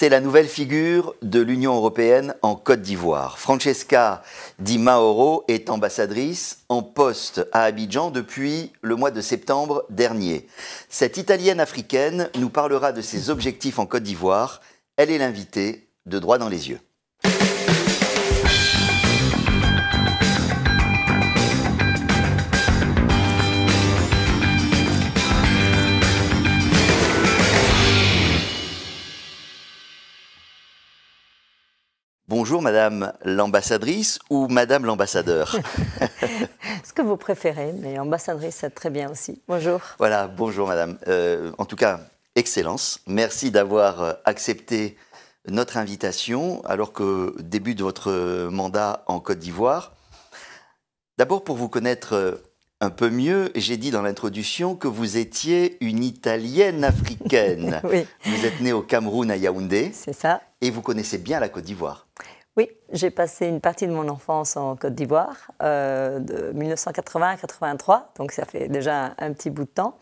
c'est la nouvelle figure de l'Union européenne en Côte d'Ivoire. Francesca Di Mauro est ambassadrice en poste à Abidjan depuis le mois de septembre dernier. Cette Italienne africaine nous parlera de ses objectifs en Côte d'Ivoire. Elle est l'invitée de droit dans les yeux. Bonjour Madame l'ambassadrice ou Madame l'ambassadeur Ce que vous préférez, mais ambassadrice, c'est très bien aussi. Bonjour. Voilà, bonjour Madame. Euh, en tout cas, Excellence, merci d'avoir euh, accepté notre invitation alors que début de votre mandat en Côte d'Ivoire. D'abord, pour vous connaître euh, un peu mieux, j'ai dit dans l'introduction que vous étiez une Italienne africaine. Vous êtes née au Cameroun à Yaoundé. C'est ça et vous connaissez bien la Côte d'Ivoire. Oui, j'ai passé une partie de mon enfance en Côte d'Ivoire, euh, de 1980 à 83, donc ça fait déjà un, petit bout de temps.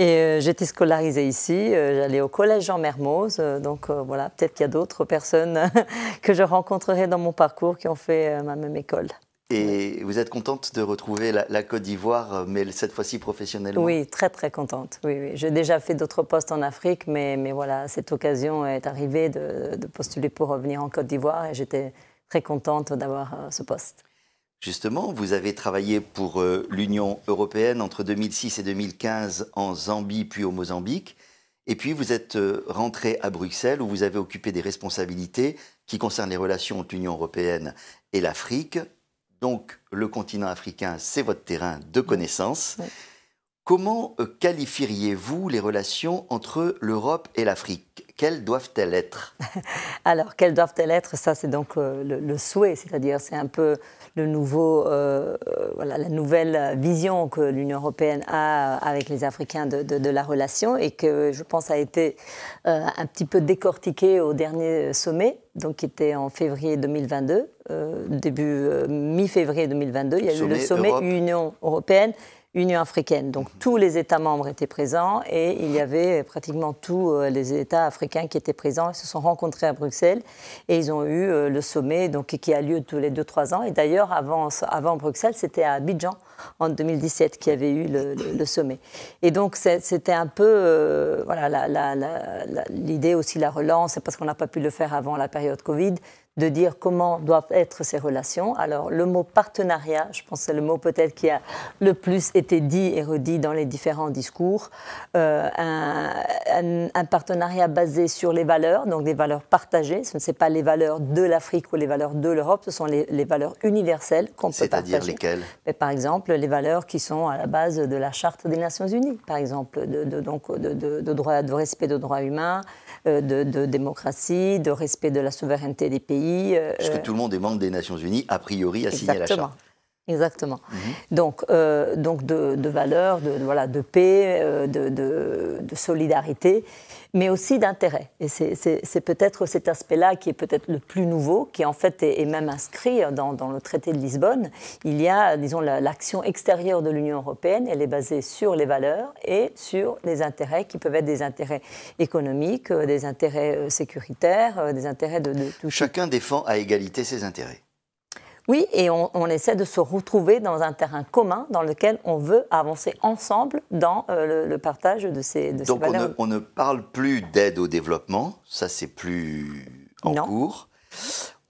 Et euh, j'étais scolarisée ici, euh, j'allais au collège Jean Mermoz, donc voilà, peut-être qu'il y a d'autres personnes que je rencontrerai dans mon parcours qui ont fait ma même école. Et vous êtes contente de retrouver la, Côte d'Ivoire, euh, mais cette fois-ci professionnellement Oui, très très contente. Oui, oui. J'ai déjà fait d'autres postes en Afrique, mais, mais voilà, cette occasion est arrivée de, postuler pour revenir en Côte d'Ivoire et j'étais très contente d'avoir euh, ce poste. Justement, vous avez travaillé pour euh, l'Union européenne entre 2006 et 2015 en Zambie puis au Mozambique. Et puis vous êtes rentrée à Bruxelles où vous avez occupé des responsabilités qui concernent les relations entre l'Union européenne et l'Afrique, donc le continent africain, c'est votre terrain de connaissance. Comment euh, qualifieriez-vous les relations entre l'Europe et l'Afrique Quelles doivent-elles être Alors, quelles doivent-elles être Ça, c'est donc euh, le, souhait, c'est-à-dire c'est un peu le nouveau, euh, voilà, la nouvelle vision que l'Union européenne a avec les Africains de, la relation et que je pense a été un petit peu décortiquée au dernier sommet donc qui était en février 2022, début mi-février 2022, il y a eu le sommet Union européenne Union africaine. Donc tous les États membres étaient présents et il y avait pratiquement tous euh, les États africains qui étaient présents. Ils se sont rencontrés à Bruxelles et ils ont eu euh, le sommet donc, qui a lieu tous les 2-3 ans. Et d'ailleurs, avant, avant Bruxelles, c'était à Abidjan en 2017 qui avait eu le, sommet. Et donc c'était un peu euh, voilà l'idée aussi la relance, parce qu'on n'a pas pu le faire avant la période Covid de dire comment doivent être ces relations. Alors le mot partenariat, je pense que c'est le mot peut-être qui a le plus été dit et redit dans les différents discours. Euh, un, partenariat basé sur les valeurs, donc des valeurs partagées. Ce ne sont pas les valeurs de l'Afrique ou les valeurs de l'Europe, ce sont les, valeurs universelles qu'on peut partager. C'est-à-dire lesquelles Mais Par exemple, les valeurs qui sont à la base de la Charte des Nations Unies, par exemple, de, donc, de, de respect de droits humains, euh, de, démocratie, de respect de la souveraineté des pays. Euh, que euh, tout le monde est membre des Nations Unies, a priori, à signer la charte. Exactement. Mhm. Donc, donc de, valeurs, de, voilà, de paix, de, de, solidarité mais aussi d'intérêt. Et c'est peut-être cet aspect-là qui est peut-être le plus nouveau, qui en fait est, même inscrit dans, le traité de Lisbonne. Il y a, disons, l'action extérieure de l'Union européenne, elle est basée sur les valeurs et sur les intérêts qui peuvent être des intérêts économiques, euh, des intérêts euh, sécuritaires, euh, des intérêts de, de tout. Chacun défend à égalité ses intérêts. Oui, et on, essaie de se retrouver dans un terrain commun dans lequel on veut avancer ensemble dans euh, le, partage de ces, de Donc On ne, parle plus d'aide au développement, ça c'est plus en cours.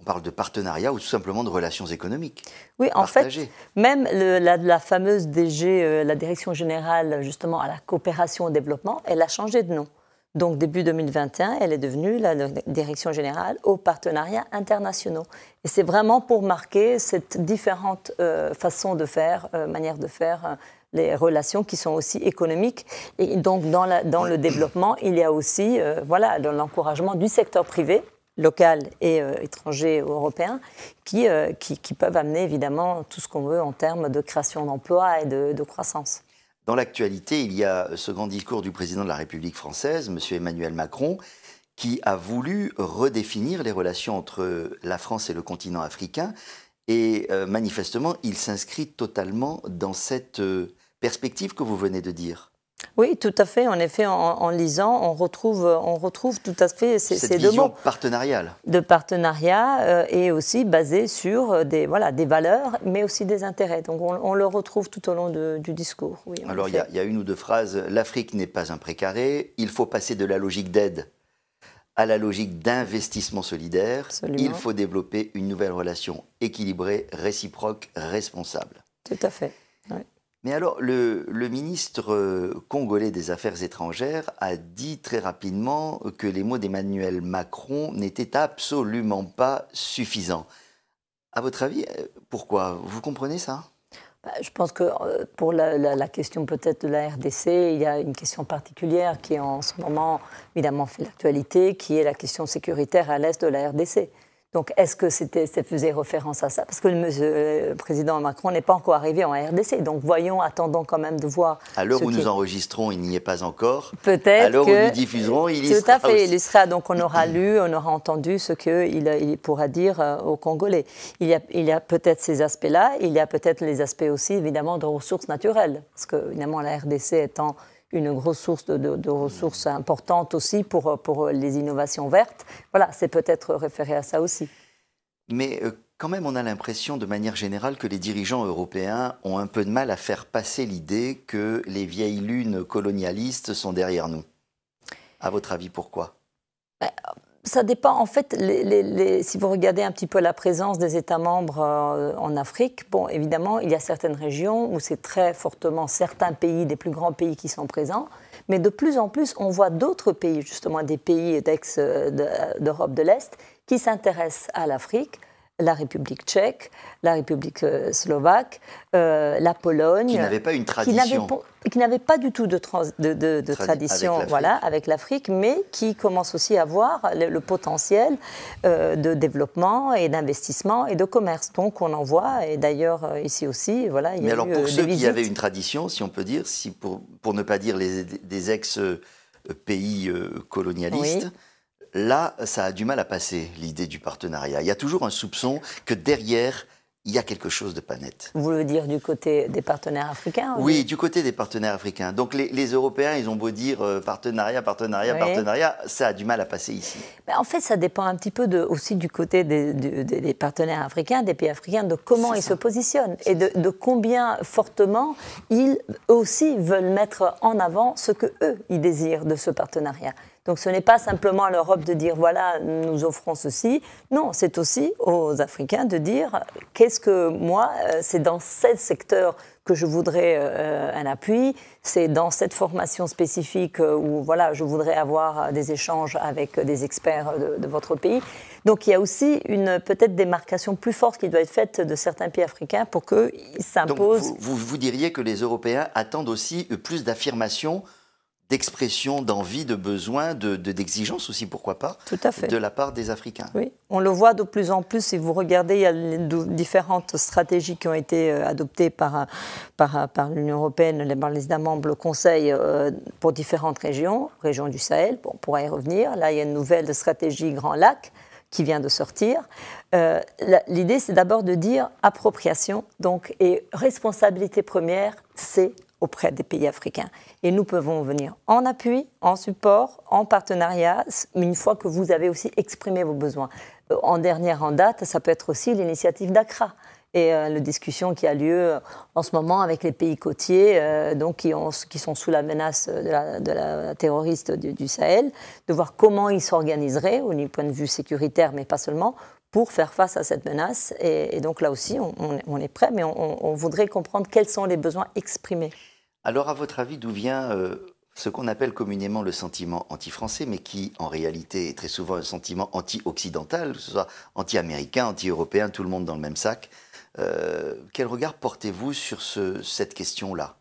On parle de partenariat ou tout simplement de relations économiques. Oui, en fait, même la, fameuse DG, euh, la Direction générale justement à la coopération au développement, elle a changé de nom. Donc début 2021, elle est devenue la direction générale aux partenariats internationaux. Et c'est vraiment pour marquer cette différente euh, façon de faire, euh, manière de faire. Euh, les relations qui sont aussi économiques. Et donc, dans, le développement, il y a aussi voilà, l'encouragement du secteur privé, local et étranger européen, qui, qui, peuvent amener évidemment tout ce qu'on veut en termes de création d'emplois et de croissance. Dans l'actualité, il y a euh, ce grand discours du président de la République française, M. Emmanuel Macron, qui a voulu redéfinir les relations entre euh, la France et le continent africain. Et euh, manifestement, il s'inscrit totalement dans cette perspective que vous venez de dire. Oui, tout à fait. En effet, en, lisant, on retrouve, on retrouve tout à fait ces, Cette ces De partenariat euh, et aussi basé sur euh, des, voilà, des valeurs, mais aussi des intérêts. Donc on, le retrouve tout au long du discours. Alors il y, a une ou deux phrases. L'Afrique n'est pas un précaré. Il faut passer de la logique d'aide à la logique d'investissement solidaire. Il faut développer une nouvelle relation équilibrée, réciproque, responsable. Tout à fait. Oui. Mais alors, le, ministre euh, congolais des Affaires étrangères a dit très rapidement que les mots d'Emmanuel Macron n'étaient absolument pas suffisants. À votre avis, euh, pourquoi Vous comprenez ça bah, je pense que euh, pour la question peut-être de la RDC, il y a une question particulière qui en ce moment évidemment fait l'actualité, qui est la question sécuritaire à l'est de la RDC. Donc, est-ce que c'était, ça faisait référence à ça Parce que le, président Macron n'est pas encore arrivé en RDC. Donc, voyons, attendons quand même de voir. À l'heure où nous enregistrons, il n'y est pas encore. Peut-être. À l'heure où nous diffuserons, il y sera. Tout à fait, il y sera. Donc, on aura lu, on aura entendu ce qu'il il pourra dire euh, aux Congolais. Il il y a peut-être ces aspects-là. Il y a peut-être les aspects aussi, évidemment, de ressources naturelles. Parce que, évidemment, la RDC étant une grosse source de, ressources importantes aussi pour, pour les innovations vertes. Voilà, c'est peut-être référé à ça aussi. Mais euh, quand même, on a l'impression de manière générale que les dirigeants européens ont un peu de mal à faire passer l'idée que les vieilles lunes colonialistes sont derrière nous. À votre avis, pourquoi bah, ça dépend. En fait, si vous regardez un petit peu la présence des États membres euh, en Afrique, bon, évidemment, il y a certaines régions où c'est très fortement certains pays, des plus grands pays qui sont présents. Mais de plus en plus, on voit d'autres pays, justement des pays d'ex-Europe euh, de l'Est, qui s'intéressent à l'Afrique la République tchèque, la République euh, slovaque, euh, la Pologne. Qui n'avait pas une tradition. Qui n'avait pas du tout de, de, tradition avec voilà, avec l'Afrique, mais qui commence aussi à voir le, potentiel euh, de développement et d'investissement et de commerce. Donc on en voit, et d'ailleurs ici aussi, voilà, il y mais alors pour ceux qui avaient une tradition, si on peut dire, si pour, pour ne pas dire les, des ex-pays colonialistes, là, ça a du mal à passer, l'idée du partenariat. Il y a toujours un soupçon que derrière, il y a quelque chose de pas net. Vous voulez dire du côté des partenaires africains Oui, du côté des partenaires africains. Donc les, Européens, ils ont beau dire euh, partenariat, partenariat, partenariat, ça a du mal à passer ici. Mais en fait, ça dépend un petit peu aussi du côté des, partenaires africains, des pays africains, de comment ils se positionnent et de, combien fortement ils aussi veulent mettre en avant ce que eux ils désirent de ce partenariat. Donc ce n'est pas simplement à l'Europe de dire voilà, nous offrons ceci. Non, c'est aussi aux Africains de dire qu'est-ce que moi, euh, c'est dans ce secteur que je voudrais euh, un appui, c'est dans cette formation spécifique euh, où voilà, je voudrais avoir des échanges avec des experts de, votre pays. Donc il y a aussi une peut-être démarcation plus forte qui doit être faite de certains pays africains pour qu'ils s'imposent. Vous, vous diriez que les Européens attendent aussi plus d'affirmations d'expression, d'envie, de besoin, d'exigence de, aussi, pourquoi pas, de la part des Africains. Oui, on le voit de plus en plus. Si vous regardez, il y a différentes stratégies qui ont été euh, adoptées par, euh, euh, par, l'Union européenne, les membres, le Conseil, pour différentes régions, région du Sahel, bon, on pourra y revenir. Là, il y a une nouvelle stratégie Grand Lac qui vient de sortir. L'idée, c'est d'abord de dire appropriation, donc, et responsabilité première, c'est auprès des pays africains. Et nous pouvons venir en appui, en support, en partenariat, une fois que vous avez aussi exprimé vos besoins. Euh, en dernière en date, ça peut être aussi l'initiative d'ACRA et euh, la discussion qui a lieu euh, en ce moment avec les pays côtiers, donc qui, ont, qui, sont sous la menace de la, terroriste du, Sahel, de voir comment ils s'organiseraient au point de vue sécuritaire, mais pas seulement, pour faire face à cette menace. Et, donc là aussi, on, est prêt, mais on voudrait comprendre quels sont les besoins exprimés. Alors, à votre avis, d'où vient euh, ce qu'on appelle communément le sentiment anti-français, mais qui, en réalité, est très souvent un sentiment anti-occidental, que ce soit anti-américain, anti-européen, tout le monde dans le même sac euh, Quel regard portez-vous sur cette question-là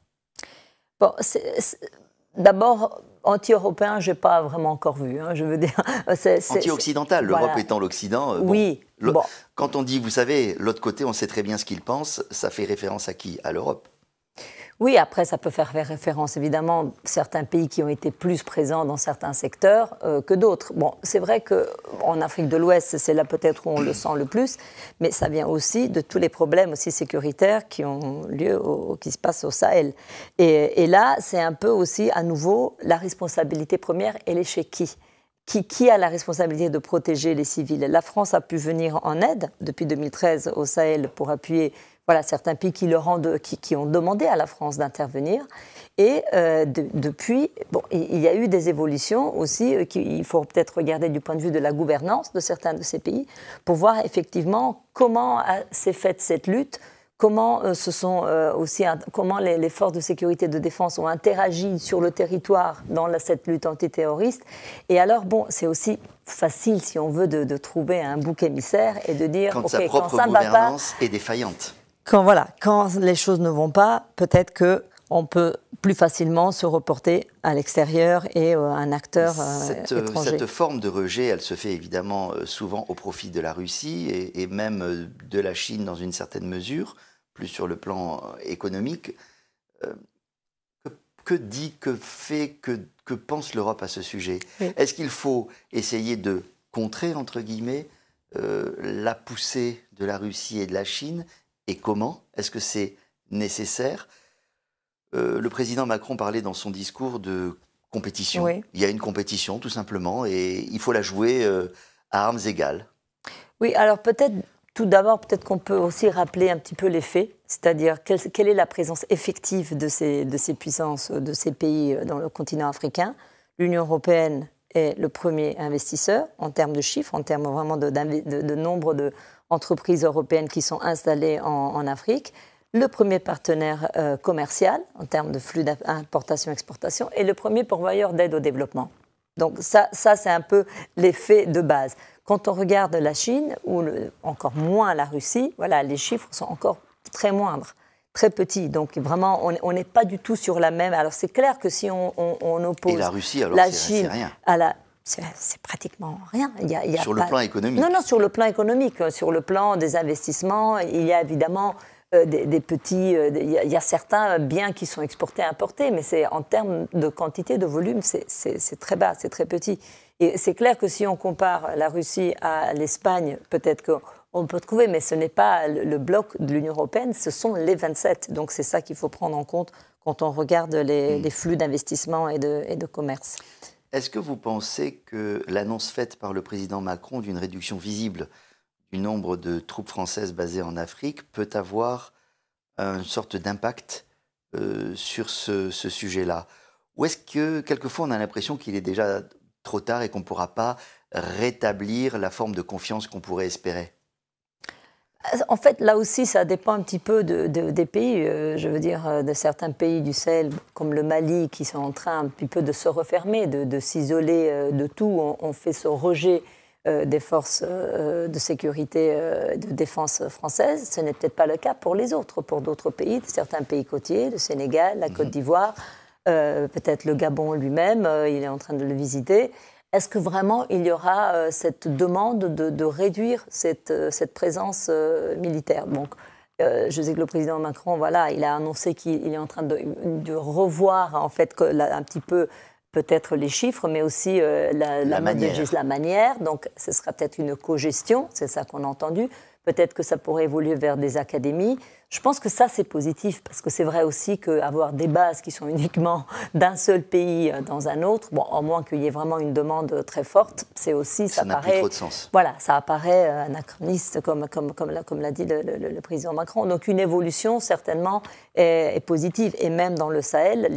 d'abord, anti-européen, je n'ai pas vraiment encore vu. Hein, je veux dire, anti-occidental, l'Europe étant l'Occident. Euh, oui. Quand on dit, vous savez, l'autre côté, on sait très bien ce qu'il pense, ça fait référence à qui À l'Europe. Oui, après, ça peut faire référence évidemment certains pays qui ont été plus présents dans certains secteurs euh, que d'autres. Bon, c'est vrai qu'en Afrique de l'Ouest, c'est là peut-être où on le sent le plus, mais ça vient aussi de tous les problèmes aussi sécuritaires qui ont lieu, qui se passent au Sahel. Et, là, c'est un peu aussi à nouveau la responsabilité première, elle est chez qui, qui, a la responsabilité de protéger les civils La France a pu venir en aide depuis 2013 au Sahel pour appuyer voilà, certains pays qui, le rendent, qui, ont demandé à la France d'intervenir. Et euh, depuis, bon, il y a eu des évolutions aussi euh, il qu'il faut peut-être regarder du point de vue de la gouvernance de certains de ces pays pour voir effectivement comment s'est faite cette lutte, comment euh, sont euh, aussi comment les, forces de sécurité et de défense ont interagi sur le territoire dans la, cette lutte antiterroriste. Et alors bon, c'est aussi facile si on veut de, trouver un bouc émissaire et de dire quand sa propre gouvernance est défaillante quand voilà, quand les choses ne vont pas, peut-être que on peut plus facilement se reporter à l'extérieur et à euh, un acteur euh, cette, euh, étranger. Cette forme de rejet, elle se fait évidemment souvent au profit de la Russie et, même de la Chine dans une certaine mesure, plus sur le plan économique. que, dit, que fait, que, pense l'Europe à ce sujet Est-ce qu'il faut essayer de contrer, entre guillemets, la poussée de la Russie et de la Chine et comment Est-ce que c'est nécessaire euh, Le président Macron parlait dans son discours de compétition. Il y a une compétition, tout simplement, et il faut la jouer euh, à armes égales. Oui, alors peut-être tout d'abord, peut-être qu'on peut aussi rappeler un petit peu les faits, c'est-à-dire quelle, est la présence effective de ces, de ces puissances, de ces pays euh, dans le continent africain. L'Union européenne est le premier investisseur en termes de chiffres, en termes vraiment de nombre de, entreprises européennes qui sont installées en, Afrique, le premier partenaire euh, commercial en termes de flux d'importation-exportation et le premier pourvoyeur d'aide au développement. Donc ça, ça c'est un peu l'effet de base. Quand on regarde la Chine, ou encore moins la Russie, voilà, les chiffres sont encore très moindres, très petits. Donc vraiment, on n'est pas du tout sur la même. Alors c'est clair que si on, oppose la, Russie, alors la Chine à la c'est pratiquement rien. Il sur le plan économique Non, non, sur le plan économique, euh, sur le plan des investissements, il y a évidemment euh, des, petits. Euh, il, y a, certains biens qui sont exportés, importés, mais c'est en termes de quantité, de volume, c'est très bas, c'est très petit. Et c'est clair que si on compare la Russie à l'Espagne, peut-être qu'on peut trouver, mais ce n'est pas le bloc de l'Union européenne, ce sont les 27. Donc c'est ça qu'il faut prendre en compte quand on regarde les, hmm. flux d'investissement et de, et de commerce. Est-ce que vous pensez que l'annonce faite par le président Macron d'une réduction visible du nombre de troupes françaises basées en Afrique peut avoir une sorte d'impact euh, sur ce sujet-là Ou est-ce que quelquefois on a l'impression qu'il est déjà trop tard et qu'on ne pourra pas rétablir la forme de confiance qu'on pourrait espérer en fait, là aussi, ça dépend un petit peu des pays. Euh, je veux dire, euh, de certains pays du Sahel, comme le Mali, qui sont en train un petit peu de se refermer, de, s'isoler euh, de tout. On, fait ce rejet des forces de sécurité, de défense françaises. Ce n'est peut-être pas le cas pour les autres, pour d'autres pays, certains pays côtiers, le Sénégal, la mhm. Côte d'Ivoire, peut-être le Gabon lui-même, il est en train de le visiter. Est-ce que vraiment il y aura euh, cette demande de, réduire cette, euh, présence euh, militaire Donc, je sais que le président Macron, voilà, il a annoncé qu'il est en train de, revoir en fait que, un petit peu peut-être les chiffres, mais aussi la, manière. la manière. Donc, ce sera peut-être une co-gestion, c'est ça qu'on a entendu. Peut-être que ça pourrait évoluer vers des académies. Je pense que ça, c'est positif, parce que c'est vrai aussi qu'avoir des bases qui sont uniquement d'un seul pays euh, dans un autre, bon, au moins qu'il y ait vraiment une demande très forte, c'est aussi, ça, ça apparaît... Plus trop de sens. Voilà, ça apparaît euh, anachroniste, comme, comme, comme, comme l'a dit le, président Macron. Donc une évolution, certainement, est, positive. Et même dans le Sahel,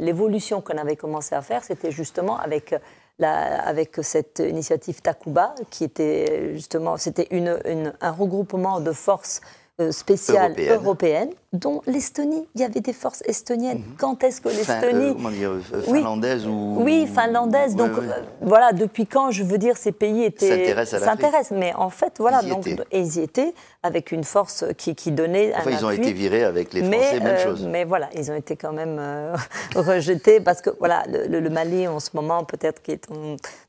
l'évolution qu'on avait commencé à faire, c'était justement avec... La, avec cette initiative Takuba, qui était euh, justement, c'était une, un regroupement de forces euh, spéciale européenne. européenne dont l'Estonie. Il y avait des forces estoniennes. Mhm. Quand est-ce que l'Estonie. Euh, comment dire euh, finlandaise ou. Oui, finlandaise. donc euh, voilà, depuis quand, je veux dire, ces pays étaient. S'intéressent à Mais en fait, voilà, donc, ils y étaient avec une force qui, qui donnait. Enfin, ils ont été virés avec les Français, mais, même chose. mais voilà, ils ont été quand même rejetés parce que voilà, le, Mali en ce moment, peut-être qui est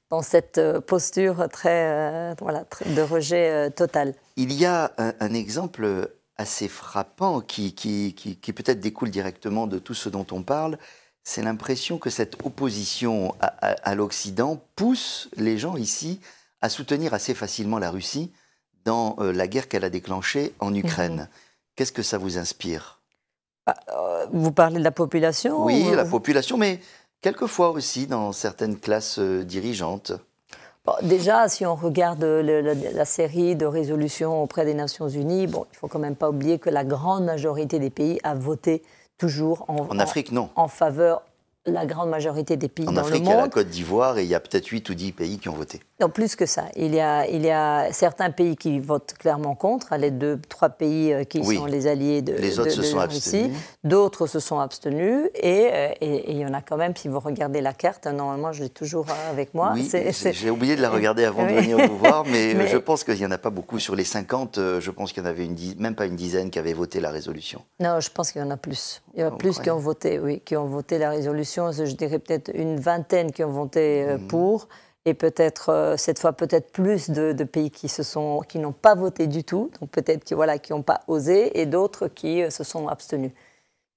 dans cette posture très, voilà, de rejet total. Il y a un exemple assez frappant qui, qui, qui, peut-être découle directement de tout ce dont on parle, c'est l'impression que cette opposition à, l'Occident pousse les gens ici à soutenir assez facilement la Russie dans euh, la guerre qu'elle a déclenchée en mhm. Ukraine. Qu'est-ce que ça vous inspire bah, euh, Vous parlez de la population Oui, la population, mais quelquefois aussi dans certaines classes euh, dirigeantes déjà, si on regarde la, série de résolutions auprès des Nations Unies, il ne faut quand même pas oublier que la grande majorité des pays a voté toujours en, en Afrique, non. faveur la grande majorité des pays dans le monde. En Afrique, il y a la Côte d'Ivoire et il y a peut-être 8 ou 10 pays qui ont voté. Non, plus que ça. Il y a, il y a certains pays qui votent clairement contre, hein, les deux, trois pays euh, qui sont les alliés de, les autres se sont abstenus. – D'autres se sont abstenus euh, et, il y en a quand même, si vous regardez la carte, hein, normalement je l'ai toujours hein, avec moi. j'ai oublié de la regarder avant de venir vous voir, mais, euh, je pense qu'il n'y en a pas beaucoup. Sur les 50, je pense qu'il n'y en avait une même pas une dizaine qui avaient voté la résolution. Non, je pense qu'il y en a plus. Il y en a plus qui ont voté, oui, qui ont voté la résolution. Je dirais peut-être une vingtaine qui ont voté mhm. pour et peut-être euh, cette fois peut-être plus de, pays qui se sont qui n'ont pas voté du tout, donc peut-être qui voilà qui n'ont pas osé et d'autres qui euh, se sont abstenus.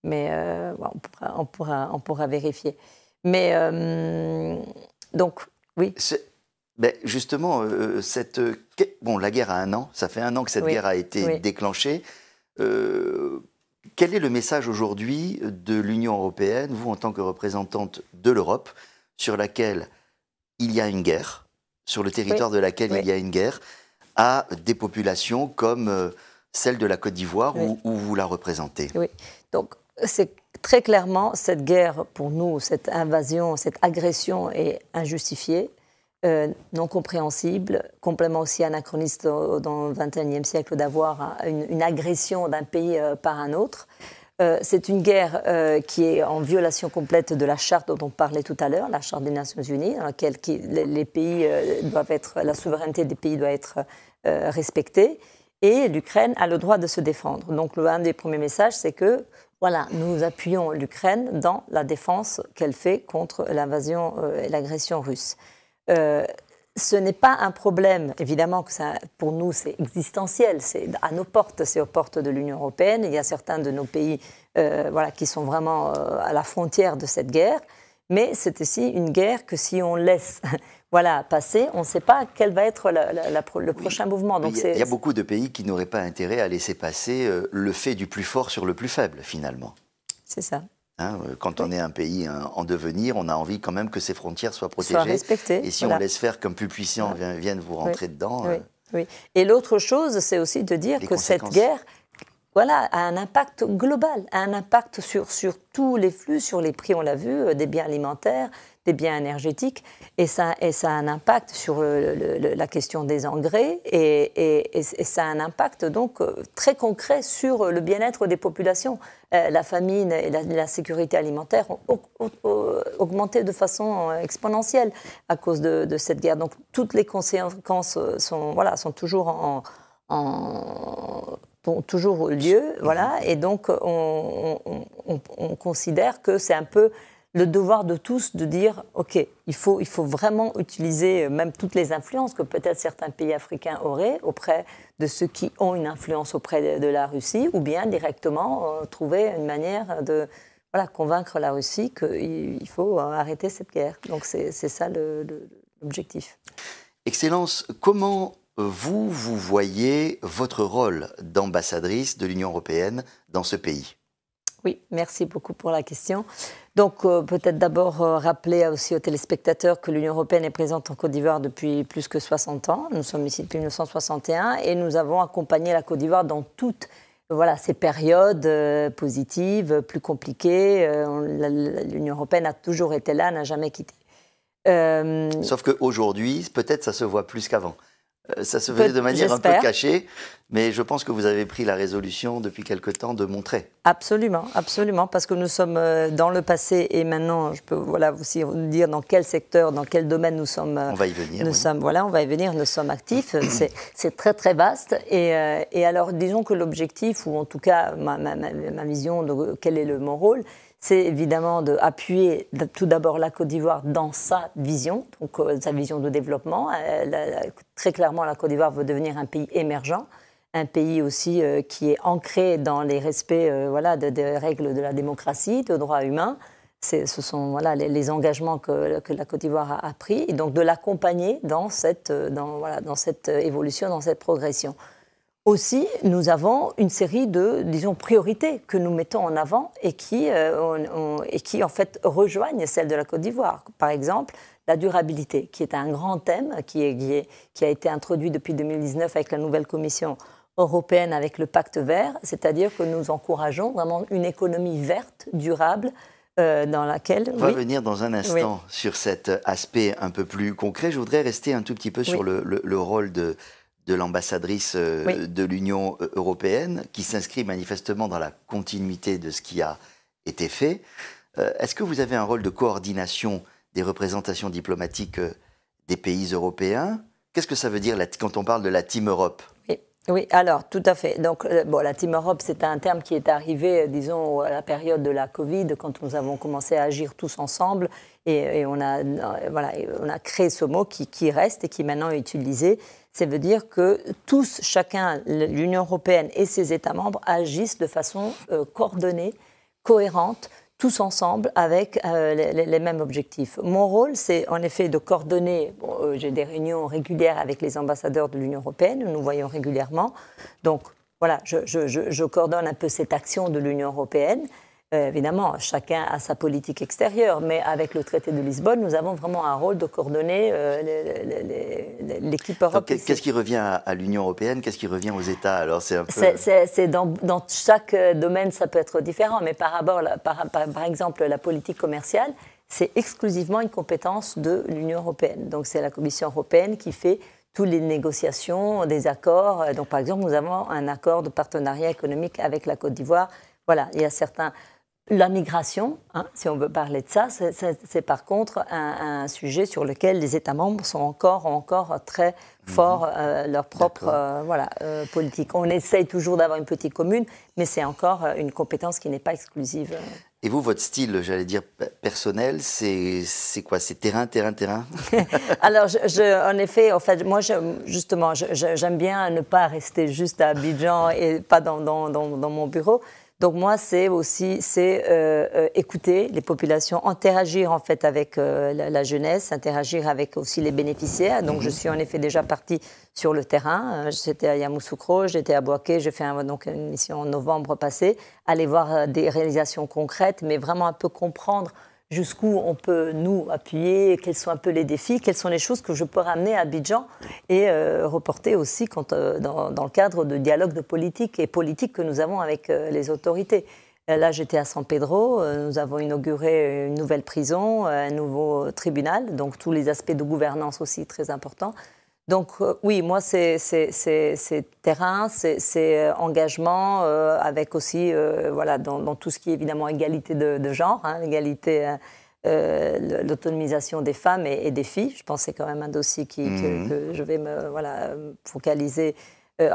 Mais euh, on, pourra, on, pourra, vérifier. Mais donc oui. Ben, justement, cette bon la guerre a un an, ça fait un an que cette guerre a été déclenchée. quel est le message aujourd'hui de l'Union européenne, vous en tant que représentante de l'Europe, sur laquelle il y a une guerre, sur le territoire de laquelle il y a une guerre, à des populations comme euh, celle de la Côte d'Ivoire où, vous la représentez. Oui, donc c'est très clairement cette guerre pour nous, cette invasion, cette agression est injustifiée. Euh, non compréhensible, complètement aussi anachroniste dans le XXIe siècle d'avoir une, une, agression d'un pays euh, par un autre. Euh, c'est une guerre euh, qui est en violation complète de la charte dont on parlait tout à l'heure, la charte des Nations Unies, dans laquelle les, pays euh, doivent être, la souveraineté des pays doit être respectée, et l'Ukraine a le droit de se défendre. Donc l'un des premiers messages, c'est que voilà, nous appuyons l'Ukraine dans la défense qu'elle fait contre l'invasion et l'agression russe ce n'est pas un problème, évidemment que ça, pour nous c'est existentiel, c'est à nos portes, c'est aux portes de l'Union européenne, il y a certains de nos pays euh, voilà, qui sont vraiment euh, à la frontière de cette guerre, mais c'est aussi une guerre que si on laisse voilà, passer, on ne sait pas quel va être le prochain mouvement. il y, a beaucoup de pays qui n'auraient pas intérêt à laisser passer euh, le fait du plus fort sur le plus faible finalement. C'est ça. Hein, euh, quand on est un pays hein, en devenir, on a envie quand même que ses frontières soient protégées. Et si on laisse faire qu'un plus puissant vienne vous rentrer dedans. Euh, Et l'autre chose, c'est aussi de dire que cette guerre voilà, a un impact global, a un impact sur, sur tous les flux, sur les prix, on l'a vu, euh, des biens alimentaires, des biens énergétiques et ça, ça a un impact sur la question des engrais et, ça a un impact donc euh, très concret sur le bien-être des populations. Euh, la famine et la, sécurité alimentaire ont, augmenté de façon euh, exponentielle à cause de, cette guerre. Donc toutes les conséquences sont, voilà, sont toujours en, en ont toujours lieu, voilà, et donc on considère que c'est un peu le devoir de tous de dire, OK, il faut, il faut vraiment utiliser euh, même toutes les influences que peut-être certains pays africains auraient auprès de ceux qui ont une influence auprès de, la Russie, ou bien directement euh, trouver une manière de voilà, convaincre la Russie qu'il faut euh, arrêter cette guerre. Donc c'est ça l'objectif. Excellence, comment vous, vous voyez votre rôle d'ambassadrice de l'Union européenne dans ce pays oui, merci beaucoup pour la question. Donc euh, peut-être d'abord euh, rappeler aussi aux téléspectateurs que l'Union européenne est présente en Côte d'Ivoire depuis plus que 60 ans. Nous sommes ici depuis 1961 et nous avons accompagné la Côte d'Ivoire dans toutes ces périodes euh, positives, plus compliquées. L'Union européenne a toujours été là, n'a jamais quitté. Sauf qu'aujourd'hui, peut-être ça se voit plus qu'avant. Euh, ça se faisait de manière un peu cachée, mais je pense que vous avez pris la résolution depuis quelque temps de montrer. Absolument, absolument, parce que nous sommes euh, dans le passé et maintenant, je peux voilà vous dire dans quel secteur, dans quel domaine nous sommes. Euh, on va y venir. Nous sommes, voilà, on va y venir. Nous sommes actifs. c'est très très vaste. Et, et alors, disons que l'objectif, ou en tout cas ma, vision de quel est le, mon rôle, c'est évidemment d'appuyer tout d'abord la Côte d'Ivoire dans sa vision, donc euh, sa vision de développement. Euh, très clairement, la Côte d'Ivoire veut devenir un pays émergent un pays aussi euh, qui est ancré dans les respects voilà, des règles de la démocratie, de droits humains. Ce sont les, engagements que, la Côte d'Ivoire a, pris, et donc de l'accompagner dans cette évolution, dans cette progression. Aussi, nous avons une série de, disons, priorités que nous mettons en avant et qui, euh, et qui en fait, rejoignent celles de la Côte d'Ivoire. Par exemple, la durabilité, qui est un grand thème qui, qui, a été introduit depuis 2019 avec la nouvelle Commission européenne, avec le pacte vert, c'est-à-dire que nous encourageons vraiment une économie verte, durable, euh, dans laquelle... On va revenir venir dans un instant sur cet aspect un peu plus concret. Je voudrais rester un tout petit peu sur le rôle de de l'ambassadrice euh, de l'Union euh, européenne, qui s'inscrit manifestement dans la continuité de ce qui a été fait. Euh, est-ce que vous avez un rôle de coordination des représentations diplomatiques des pays européens Qu'est-ce que ça veut dire quand on parle de la Team Europe oui. alors tout à fait. Donc, bon, la Team Europe, c'est un terme qui est arrivé, disons, à la période de la Covid, quand nous avons commencé à agir tous ensemble, et, on, a, voilà, on a créé ce mot qui, qui reste et qui maintenant est utilisé ça veut dire que tous, chacun, l'Union européenne et ses États membres agissent de façon euh, coordonnée, cohérente, tous ensemble avec euh, les, mêmes objectifs. Mon rôle, c'est en effet de coordonner. Euh, j'ai des réunions régulières avec les ambassadeurs de l'Union européenne, nous nous voyons régulièrement. Donc voilà, je coordonne un peu cette action de l'Union européenne. Euh, évidemment, chacun a sa politique extérieure, mais avec le traité de Lisbonne, nous avons vraiment un rôle de coordonner euh, l'équipe européenne. Qu'est-ce qui revient à l'Union européenne Qu'est-ce qui revient aux États Alors, c'est peu... dans, dans, chaque euh, domaine, ça peut être différent, mais par, par exemple, la politique commerciale, c'est exclusivement une compétence de l'Union européenne. Donc, c'est la Commission européenne qui fait toutes les négociations des accords. Donc, par exemple, nous avons un accord de partenariat économique avec la Côte d'Ivoire. Voilà, il y a certains la migration, hein, si on veut parler de ça, c'est par contre un, sujet sur lequel les États membres sont encore, encore très mhm. forts, euh, leur propre euh, euh, politique. On essaye toujours d'avoir une petite commune, mais c'est encore une compétence qui n'est pas exclusive. Et vous, votre style, j'allais dire personnel, c'est quoi C'est terrain, terrain, terrain Alors, en effet, en fait, moi, justement, j'aime bien ne pas rester juste à Abidjan et pas dans mon bureau. Donc moi, c'est aussi c'est euh, euh, écouter les populations, interagir en fait avec euh, la, jeunesse, interagir avec aussi les bénéficiaires. Donc je mhm. suis en effet déjà partie sur le terrain. J'étais à Yamoussoukro, j'étais à Boaké, j'ai fait donc une mission en novembre passé, aller voir des réalisations concrètes, mais vraiment un peu comprendre jusqu'où on peut nous appuyer, quels sont un peu les défis, quelles sont les choses que je peux ramener à Abidjan et euh, reporter aussi euh, dans, le cadre de dialogues de politique et politique que nous avons avec euh, les autorités. Là, j'étais à San Pedro, nous avons inauguré une nouvelle prison, un nouveau tribunal, donc tous les aspects de gouvernance aussi très importants. Donc euh, oui, moi, c'est terrain, c'est euh, engagement, euh, avec aussi, voilà, dans, tout ce qui est évidemment égalité de, genre, hein, égalité, l'autonomisation des femmes et, des filles. Je pense que c'est quand même un dossier qui, que, mhm. je vais me voilà, focaliser.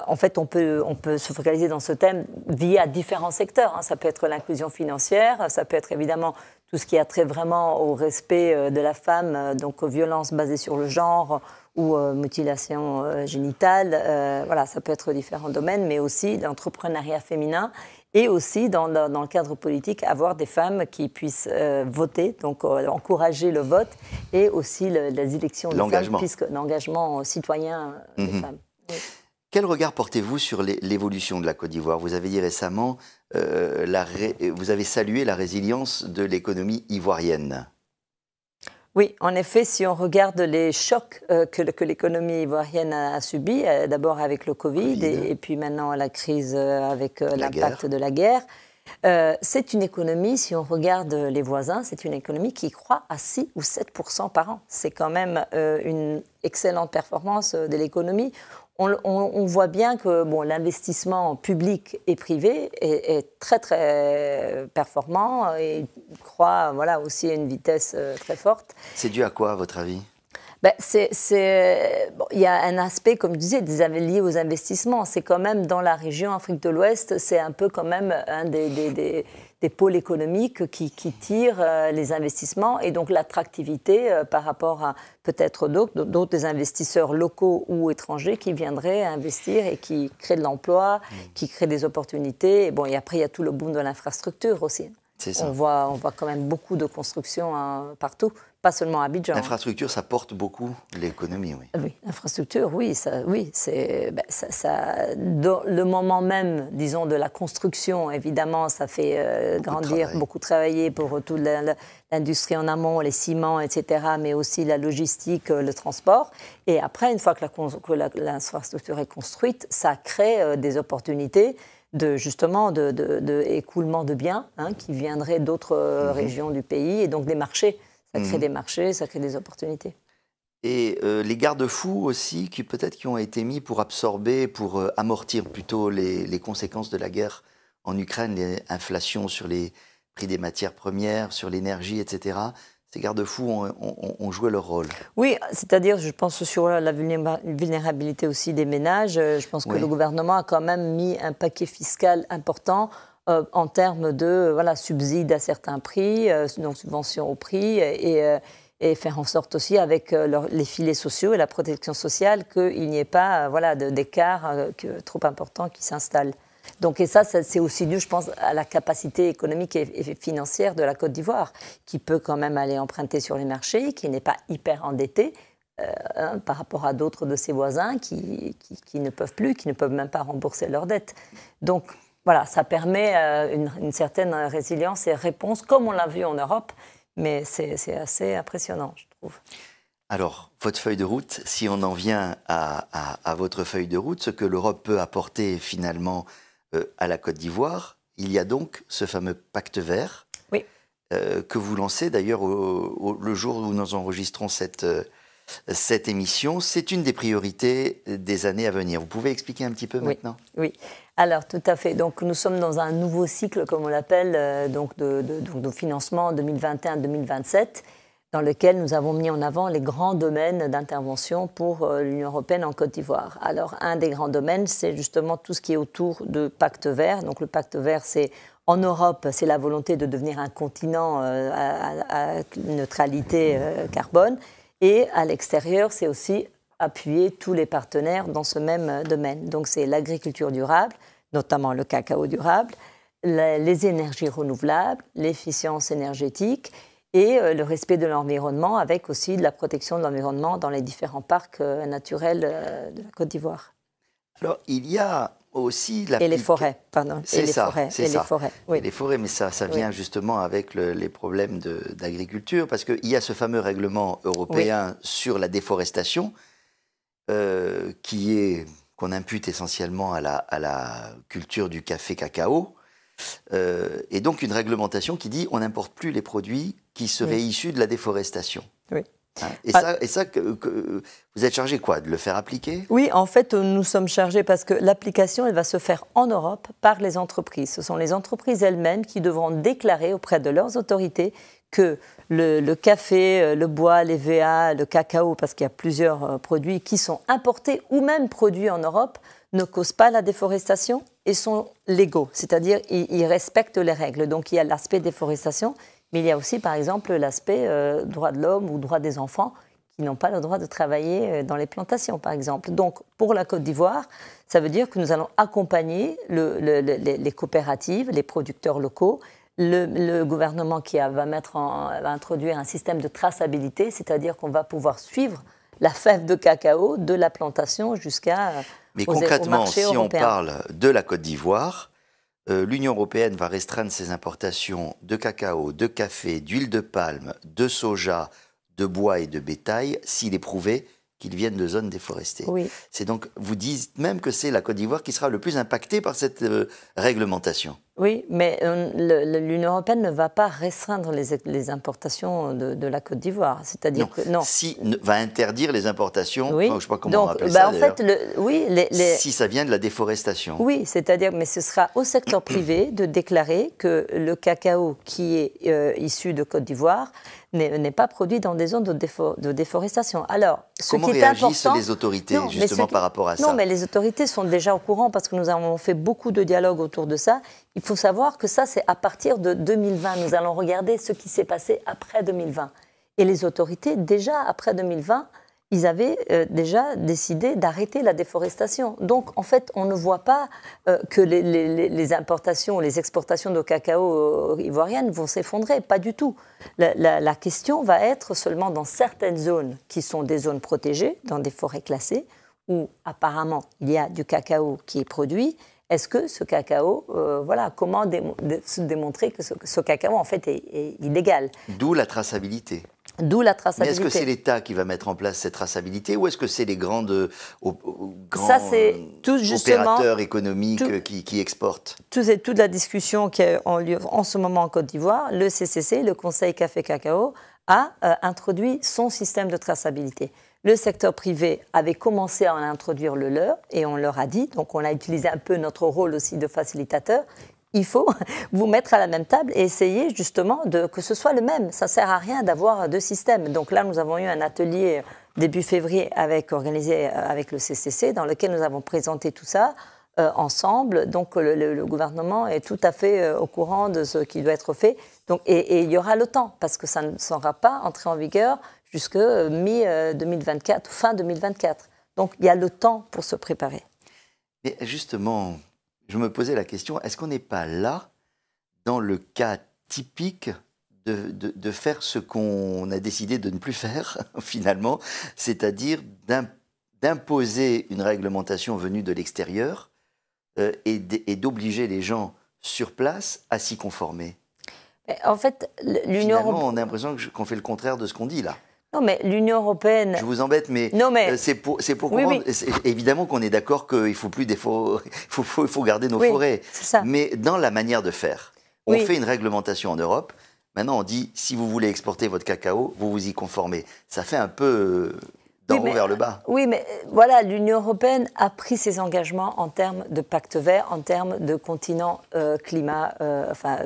en fait, on peut, on peut se focaliser dans ce thème via différents secteurs. Hein. Ça peut être l'inclusion financière, ça peut être évidemment tout ce qui a trait vraiment au respect de la femme, donc aux violences basées sur le genre, ou euh, mutilation euh, génitale. Euh, voilà, ça peut être différents domaines, mais aussi l'entrepreneuriat féminin et aussi dans le, dans le, cadre politique avoir des femmes qui puissent voter, donc encourager le vote et aussi les élections de femmes, puisque l'engagement citoyen des mhm. femmes. Quel regard portez-vous sur l'évolution de la Côte d'Ivoire Vous avez dit récemment, vous avez salué la résilience de l'économie ivoirienne. Oui, en effet, si on regarde les chocs euh, que, l'économie ivoirienne a, subis, subi, euh, d'abord avec le Covid, Et, puis maintenant la crise euh, avec l'impact de la guerre, c'est une économie, si on regarde les voisins, c'est une économie qui croît à 6 ou 7 par an. C'est quand même une excellente performance de l'économie on, voit bien que l'investissement public et privé est, très très performant et croit voilà, aussi à une vitesse euh, très forte. C'est dû à quoi, à votre avis ben, c'est, bon, il y a un aspect, comme je disais, lié aux investissements. C'est quand même dans la région Afrique de l'Ouest, c'est un peu quand même un des, des, des, pôles économiques qui, qui tire euh, les investissements et donc l'attractivité euh, par rapport à peut-être d'autres, d'autres des investisseurs locaux ou étrangers qui viendraient investir et qui créent de l'emploi, mmh. qui créent des opportunités. Et, bon, et après, il y a tout le boom de l'infrastructure aussi. On voit, on voit quand même beaucoup de constructions hein, partout, pas seulement à Abidjan. L'infrastructure, ça porte beaucoup l'économie, oui. Ah oui, l'infrastructure, oui, ça, oui, c'est ben, ça, le moment même, disons, de la construction, évidemment, ça fait euh, grandir, beaucoup travailler pour euh, toute l'industrie en amont, les ciments, etc., mais aussi la logistique, euh, le transport. Et après, une fois que l'infrastructure est construite, ça crée des opportunités de justement de, de, de écoulement de biens hein, qui viendraient d'autres mhm. régions du pays et donc des marchés. Ça crée mhm. des marchés, ça crée des opportunités. Et euh, les garde-fous aussi, qui peut-être qui ont été mis pour absorber, pour euh, amortir plutôt les, conséquences de la guerre en Ukraine, l'inflation sur les prix des matières premières, sur l'énergie, etc. Ces garde-fous ont, joué leur rôle. Oui, c'est-à-dire, je pense sur la vulnérabilité aussi des ménages. Euh, je pense que le gouvernement a quand même mis un paquet fiscal important euh, en termes de euh, voilà, subsides à certains prix, euh, donc subventions au prix, et, et, faire en sorte aussi avec les filets sociaux et la protection sociale qu'il n'y ait pas voilà, d'écart trop important qui s'installe. Donc, et ça, c'est aussi dû, je pense, à la capacité économique et financière de la Côte d'Ivoire, qui peut quand même aller emprunter sur les marchés, qui n'est pas hyper endettée hein, par rapport à d'autres de ses voisins qui, qui, qui, ne peuvent plus, qui ne peuvent même pas rembourser leurs dettes. Donc, voilà, ça permet euh, une, certaine euh, résilience et réponse, comme on l'a vu en Europe, mais c'est assez impressionnant, je trouve. Alors, votre feuille de route, si on en vient à, votre feuille de route, ce que l'Europe peut apporter finalement euh, à la Côte d'Ivoire, il y a donc ce fameux pacte vert oui. que vous lancez d'ailleurs le jour où nous enregistrons cette, cette émission. C'est une des priorités des années à venir. Vous pouvez expliquer un petit peu maintenant Oui. Alors, tout à fait. Donc, nous sommes dans un nouveau cycle, comme on l'appelle, euh, donc de, de, financement 2021-2027, dans lequel nous avons mis en avant les grands domaines d'intervention pour euh, l'Union européenne en Côte d'Ivoire. Alors, un des grands domaines, c'est justement tout ce qui est autour du pacte vert. Donc, le pacte vert, c'est en Europe, c'est la volonté de devenir un continent euh, à, neutralité carbone. Et à l'extérieur, c'est aussi appuyer tous les partenaires dans ce même euh, domaine. Donc c'est l'agriculture durable, notamment le cacao durable, les énergies renouvelables, l'efficience énergétique et euh, le respect de l'environnement avec aussi de la protection de l'environnement dans les différents parcs euh, naturels de la Côte d'Ivoire. Alors il y a aussi la et les forêts pardon C'est les forêts les forêts oui. les forêts mais ça vient justement avec les problèmes d'agriculture parce qu'il y a ce fameux règlement européen sur la déforestation euh, qui est qu'on impute essentiellement à la, culture du café-cacao, euh, et donc une réglementation qui dit on n'importe plus les produits qui seraient issus de la déforestation. Oui. Hein, ah. et, ça, vous êtes chargé quoi De le faire appliquer Oui, en fait, euh, nous sommes chargés parce que l'application, elle va se faire en Europe par les entreprises. Ce sont les entreprises elles-mêmes qui devront déclarer auprès de leurs autorités que le, café, euh, le bois, les VA, le cacao, parce qu'il y a plusieurs euh, produits qui sont importés ou même produits en Europe, ne causent pas la déforestation et sont légaux, c'est-à-dire ils, respectent les règles. Donc il y a l'aspect déforestation, mais il y a aussi par exemple l'aspect euh, droit de l'homme ou droit des enfants qui n'ont pas le droit de travailler dans les plantations, par exemple. Donc, pour la Côte d'Ivoire, ça veut dire que nous allons accompagner les coopératives, les producteurs locaux, le, gouvernement qui va, mettre en, introduire un système de traçabilité, c'est-à-dire qu'on va pouvoir suivre la fève de cacao de la plantation jusqu'à. Euh, Mais concrètement, si on parle de la Côte d'Ivoire, euh, l'Union européenne va restreindre ses importations de cacao, de café, d'huile de palme, de soja, de bois et de bétail s'il est prouvé qu'ils viennent de zones déforestées. C'est donc, vous dites même que c'est la Côte d'Ivoire qui sera le plus impactée par cette euh, réglementation. Oui, mais euh, l'Union européenne ne va pas restreindre les, importations de, la Côte d'Ivoire. C'est-à-dire que non. Si va interdire les importations, oui. enfin, sais pas comment on va appeler bah, ça. En fait, oui, si ça vient de la déforestation. Oui, c'est-à-dire, mais ce sera au secteur privé de déclarer que le cacao qui est euh, issu de Côte d'Ivoire n'est pas produit dans des zones de, déforestation. Alors, ce Comment réagissent les autorités justement par rapport à ça Non, mais les autorités sont déjà au courant parce que nous avons fait beaucoup de dialogues autour de ça. Il faut savoir que ça, c'est à partir de 2020. Nous allons regarder ce qui s'est passé après 2020. Et les autorités, déjà après 2020, ils avaient euh, déjà décidé d'arrêter la déforestation. Donc, en fait, on ne voit pas euh, que les, les, les, importations, les exportations de cacao euh, ivoirienne vont s'effondrer. Pas du tout. La, question va être seulement dans certaines zones qui sont des zones protégées, dans des forêts classées, où apparemment il y a du cacao qui est produit, est-ce que ce cacao, voilà, comment se démontrer que ce, cacao en fait est illégal D'où la traçabilité. D'où la traçabilité. Mais est-ce que c'est l'État qui va mettre en place cette traçabilité ou est-ce que c'est les grandes, grands euh, opérateurs économiques qui, qui, exportent tout, Toute la discussion qui a en lieu en ce moment en Côte d'Ivoire, le CCC, le Conseil Café Cacao, a euh, introduit son système de traçabilité. Le secteur privé avait commencé à en introduire le leur et on leur a dit, donc on a utilisé un peu notre rôle aussi de facilitateur, il faut vous mettre à la même table et essayer justement de, que ce soit le même. Ça sert à rien d'avoir deux systèmes. Donc là, nous avons eu un atelier début février avec, organisé euh, avec le CCC dans lequel nous avons présenté tout ça. Euh, ensemble. Donc le, gouvernement est tout à fait euh, au courant de ce qui doit être fait. Donc, et, il y aura le temps, parce que ça ne sera pas entré en vigueur jusque mi-2024, fin 2024. Donc il y a le temps pour se préparer. Mais justement, je me posais la question, est-ce qu'on n'est pas là dans le cas typique de, de, faire ce qu'on a décidé de ne plus faire, finalement, c'est-à-dire d'imposer une réglementation venue de l'extérieur euh, et d'obliger les gens sur place à s'y conformer En fait, l'Union européenne... on a l'impression qu'on fait le contraire de ce qu'on dit là. Non, mais l'Union européenne. Je vous embête, mais, non, mais... Euh, c'est pour, c'est pour comprendre. Évidemment qu'on est d'accord qu'il faut plus des faut, faut, faut, garder nos oui, forêts. Ça. Mais dans la manière de faire, on fait une réglementation en Europe. Maintenant, on dit si vous voulez exporter votre cacao, vous vous y conformez. Ça fait un peu euh, d'en haut vers le bas. Oui, mais euh, voilà, l'Union européenne a pris ses engagements en termes de pacte vert, en termes de continent climat, enfin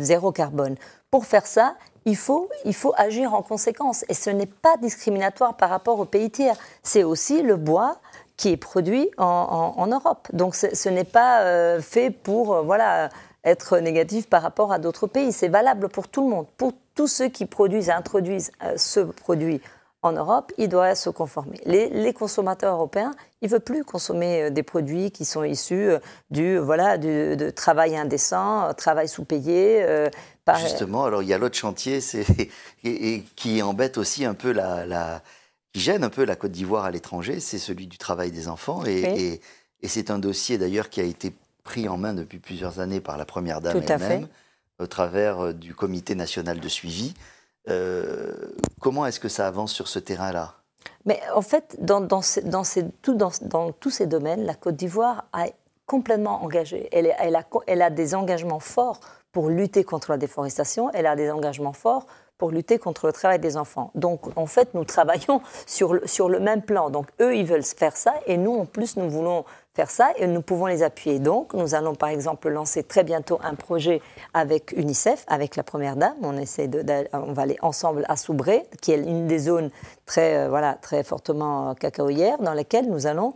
zéro carbone. Pour faire ça, il faut, agir en conséquence. Et ce n'est pas discriminatoire par rapport aux pays tiers. C'est aussi le bois qui est produit en, Europe. Donc ce n'est pas euh, fait pour euh, être négatif par rapport à d'autres pays. C'est valable pour tout le monde, pour tous ceux qui produisent, et introduisent euh, ce produit en Europe, il doit se conformer. Les, consommateurs européens, ils ne veulent plus consommer euh, des produits qui sont issus euh, du, voilà, de travail indécent, euh, travail sous-payé. Justement, alors il y a l'autre chantier qui embête aussi un peu la, qui gêne un peu la Côte d'Ivoire à l'étranger, c'est celui du travail des enfants. Et, et c'est un dossier d'ailleurs qui a été pris en main depuis plusieurs années par la Première Dame elle-même, au travers du Comité national de suivi. Euh, comment est-ce que ça avance sur ce terrain-là Mais en fait, dans, tous ces domaines, la Côte d'Ivoire a complètement engagé. Elle, a, des engagements forts pour lutter contre la déforestation, elle a des engagements forts pour lutter contre le travail des enfants. Donc, en fait, nous travaillons sur le même plan. Donc, eux, ils veulent faire ça, et nous, en plus, nous voulons faire ça et nous pouvons les appuyer. Donc, nous allons par exemple lancer très bientôt un projet avec UNICEF, avec la Première Dame. On essaie de, on va aller ensemble à Soubré, qui est une des zones très, euh, voilà, très fortement euh, cacaoyères, dans laquelle nous allons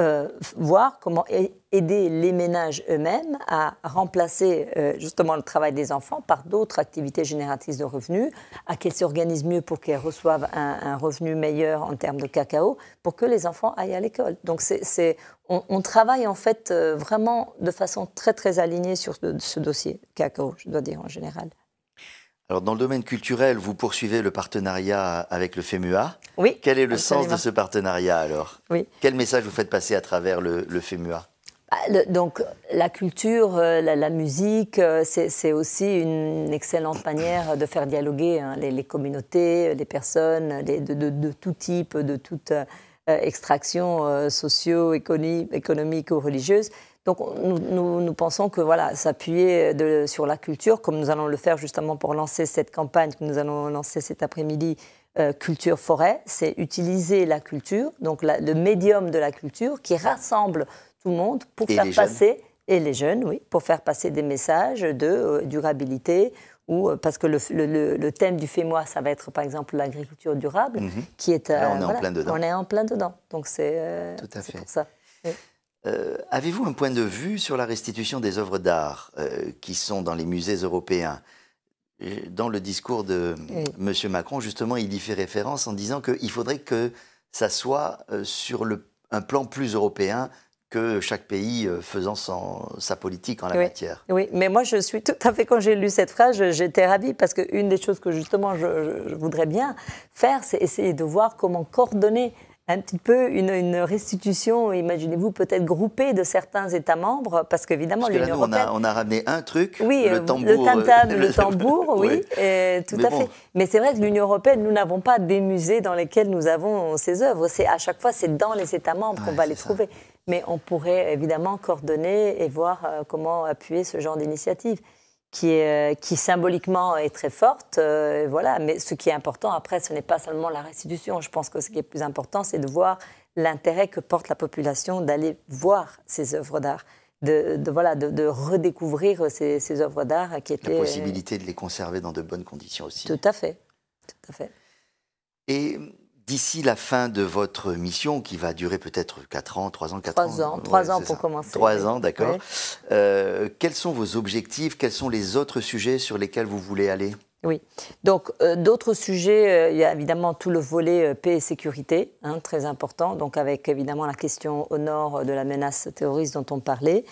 euh, voir comment aider les ménages eux-mêmes à remplacer euh, justement le travail des enfants par d'autres activités génératrices de revenus, à qu'elles s'organisent mieux pour qu'elles reçoivent un, revenu meilleur en termes de cacao, pour que les enfants aillent à l'école. Donc c'est, on, travaille en fait euh, vraiment de façon très très alignée sur ce dossier cacao, je dois dire en général. Alors, dans le domaine culturel, vous poursuivez le partenariat avec le FEMUA. Oui. Quel est le sens de ce partenariat alors Oui. Quel message vous faites passer à travers le, FEMUA bah, donc la culture, euh, la, musique, euh, c'est aussi une excellente manière de faire dialoguer hein, les, communautés, euh, les personnes de, tout type, de toute extraction socio-économique ou religieuse. Donc nous, nous, pensons que voilà, s'appuyer sur la culture, comme nous allons le faire justement pour lancer cette campagne que nous allons lancer cet après-midi, euh, culture forêt, c'est utiliser la culture, donc le médium de la culture qui rassemble tout le monde pour faire passer et les jeunes, oui, pour faire passer des messages de euh, durabilité ou euh, parce que le, le, le, thème du FEMOA, ça va être par exemple l'agriculture durable, mhm. qui est, on, est en plein dedans. on est en plein dedans, donc c'est pour ça. Oui. Euh, avez-vous un point de vue sur la restitution des œuvres d'art euh, qui sont dans les musées européens euh, Dans le discours de M. Macron, justement, il y fait référence en disant qu'il faudrait que ça soit sur un plan plus européen que chaque pays faisant sa politique en la matière. Oui, mais moi je suis tout à fait, quand j'ai lu cette phrase, j'étais ravie parce qu'une des choses que justement je voudrais bien faire, c'est essayer de voir comment coordonner un petit peu une, restitution, imaginez-vous, peut-être groupée de certains États membres, parce qu'évidemment, l'Union européenne... On a, ramené un truc, oui, le euh, tambour. Le euh, le tambour, oui, tout à fait. Mais c'est vrai que l'Union européenne, nous n'avons pas des musées dans lesquels nous avons ces œuvres. C'est À chaque fois, c'est dans les États membres qu'on va les trouver. Mais on pourrait évidemment coordonner et voir euh, comment appuyer ce genre d'initiative qui, est, euh, qui symboliquement est très forte. Euh, voilà. Mais ce qui est important, après, ce n'est pas seulement la restitution. Je pense que ce qui est plus important, c'est de voir l'intérêt que porte la population d'aller voir ces œuvres d'art. De, voilà, de, redécouvrir ces, ces œuvres d'art qui étaient... La euh, possibilité de les conserver dans de bonnes conditions aussi. Tout à fait, tout à fait. Et D'ici la fin de votre mission, qui va durer peut-être 4 ans, 3 ans, 4 3 ans. 3 ans pour commencer. 3 ans, d'accord. Euh, quels sont vos objectifs Quels sont les autres sujets sur lesquels vous voulez aller oui. Donc, euh, d'autres sujets, euh, il y a évidemment tout le volet euh, paix et sécurité, hein, très important, donc avec évidemment la question au nord de la menace terroriste dont on parlait,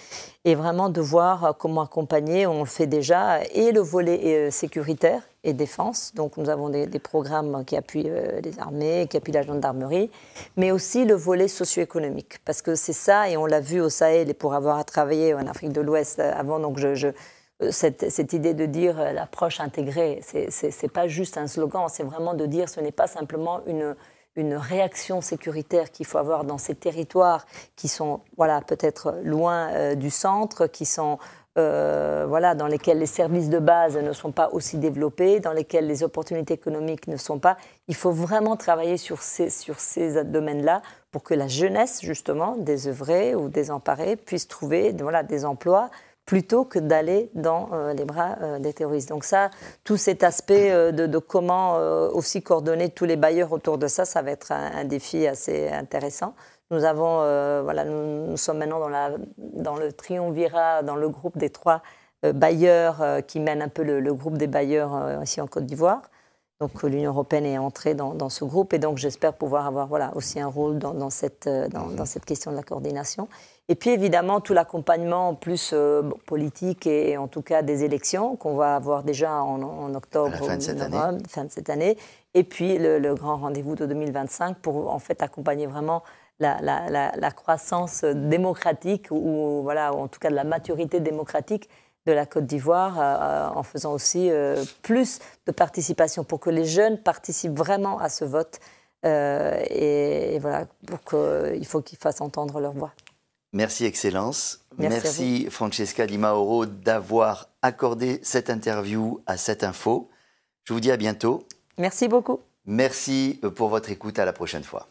et vraiment de voir comment accompagner, on le fait déjà, et le volet sécuritaire et défense, donc nous avons des, programmes qui appuient les armées, qui appuient la gendarmerie, mais aussi le volet socio-économique, parce que c'est ça, et on l'a vu au Sahel, et pour avoir à travailler en Afrique de l'Ouest avant, donc je, je euh, cette, idée de dire euh, l'approche intégrée, ce n'est pas juste un slogan, c'est vraiment de dire ce n'est pas simplement une, réaction sécuritaire qu'il faut avoir dans ces territoires qui sont voilà, peut-être loin euh, du centre, qui sont voilà, dans lesquels les services de base ne sont pas aussi développés, dans lesquels les opportunités économiques ne sont pas. Il faut vraiment travailler sur ces, sur ces domaines-là pour que la jeunesse, justement, désœuvrée ou désemparée, puisse trouver voilà, des emplois plutôt que d'aller dans euh, les bras euh, des terroristes. Donc ça, tout cet aspect euh, de, comment aussi coordonner tous les bailleurs autour de ça, ça va être un, défi assez intéressant. Nous avons, voilà, nous, sommes maintenant dans, la, dans le triumvirat, dans le groupe des trois bailleurs qui mène un peu le, groupe des bailleurs ici en Côte d'Ivoire. Donc l'Union européenne est entrée dans, ce groupe et donc j'espère pouvoir avoir voilà, aussi un rôle dans, cette, dans, dans cette question de la coordination. Et puis évidemment tout l'accompagnement plus euh, politique et, en tout cas des élections qu'on va avoir déjà en, octobre, fin de, novembre, fin, de cette année. Et puis le, grand rendez-vous de 2025 pour en fait accompagner vraiment la, croissance démocratique ou, voilà, en tout cas de la maturité démocratique de la Côte d'Ivoire euh, euh, en faisant aussi plus de participation pour que les jeunes participent vraiment à ce vote. et, voilà, pour qu'il faut qu'ils fassent entendre leur voix. Merci Excellence. Merci, Francesca Di Mauro d'avoir accordé cette interview à cette info. Je vous dis à bientôt. Merci beaucoup. Merci pour votre écoute. À la prochaine fois.